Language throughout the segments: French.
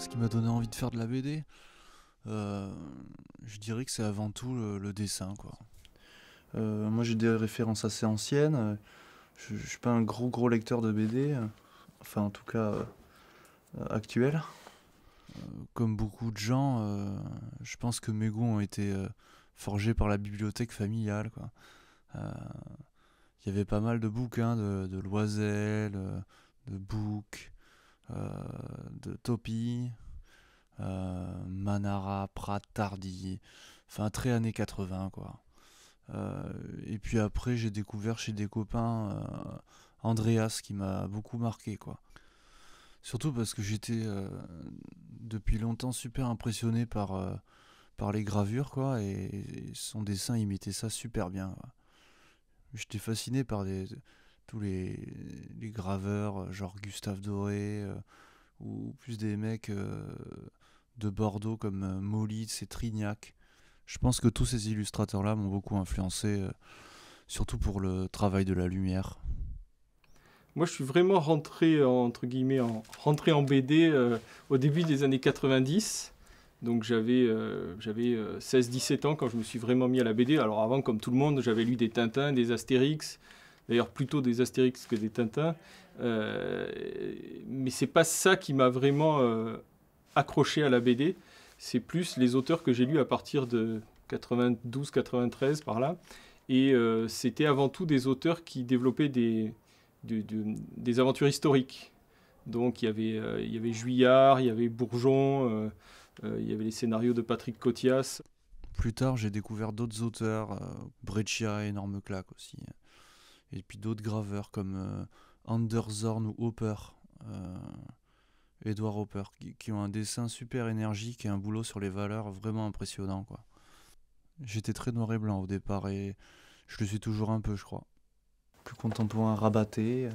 ce qui m'a donné envie de faire de la BD, euh, je dirais que c'est avant tout le, dessin. Quoi. Euh, moi j'ai des références assez anciennes. Je ne suis pas un gros gros lecteur de BD, enfin en tout cas euh, actuel. Comme beaucoup de gens, je pense que mes goûts ont été forgés par la bibliothèque familiale. Il y avait pas mal de bouquins de, de Loisel, de Bouc, euh, de Topi, euh, Manara, Prat, Tardi, enfin très années 80 quoi. Euh, et puis après j'ai découvert chez des copains Andreas qui m'a beaucoup marqué quoi. Surtout parce que j'étais depuis longtemps super impressionné par, par les gravures, quoi, et, et, son dessin imitait ça super bien. J'étais fasciné par des, tous les, graveurs, euh, genre Gustave Doré, euh, ou plus des mecs euh, de Bordeaux comme Molitz et Trignac. Je pense que tous ces illustrateurs-là m'ont beaucoup influencé, surtout pour le travail de la lumière. Moi, je suis vraiment rentré en, entre guillemets rentré en BD au début des années 90. Donc j'avais 16-17 ans quand je me suis vraiment mis à la BD. Alors avant, comme tout le monde, j'avais lu des Tintins, des Astérix, d'ailleurs plutôt des Astérix que des Tintins. Euh, mais c'est pas ça qui m'a vraiment euh, accroché à la BD. C'est plus les auteurs que j'ai lus à partir de 92-93 par là. Et euh, c'était avant tout des auteurs qui développaient des, des aventures historiques. Donc il y avait, euh, il y avait Juillard, il y avait Bourgeon, il y avait les scénarios de Patrick Cotias. Plus tard, j'ai découvert d'autres auteurs. Breccia, énorme claque aussi et puis d'autres graveurs comme euh, Andersorn ou Hopper, euh, Edward Hopper, qui, ont un dessin super énergique et un boulot sur les valeurs vraiment impressionnant. quoi. J'étais très noir et blanc au départ et je le suis toujours un peu, je crois. Plus contemporain, rabatté, euh,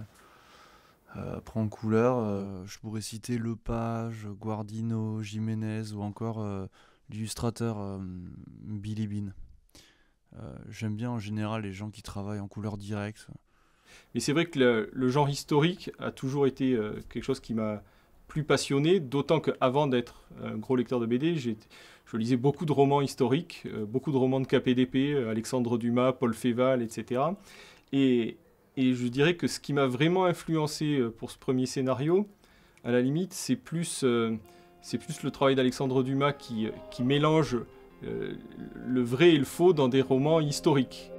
euh prend couleur. je pourrais citer Lepage, Guardino, Jiménez ou encore l'illustrateur Billy Bean. Euh, j'aime bien en général les gens qui travaillent en couleur directe. Mais c'est vrai que le, genre historique a toujours été euh, quelque chose qui m'a plus passionné, d'autant qu'avant d'être un gros lecteur de BD, je lisais beaucoup de romans historiques, euh, beaucoup de romans de KPDP, Alexandre Dumas, Paul Féval, etc. Et, et je dirais que ce qui m'a vraiment influencé pour ce premier scénario, à la limite, c'est plus, c'est plus le travail d'Alexandre Dumas qui, qui mélange euh, le vrai et le faux dans des romans historiques.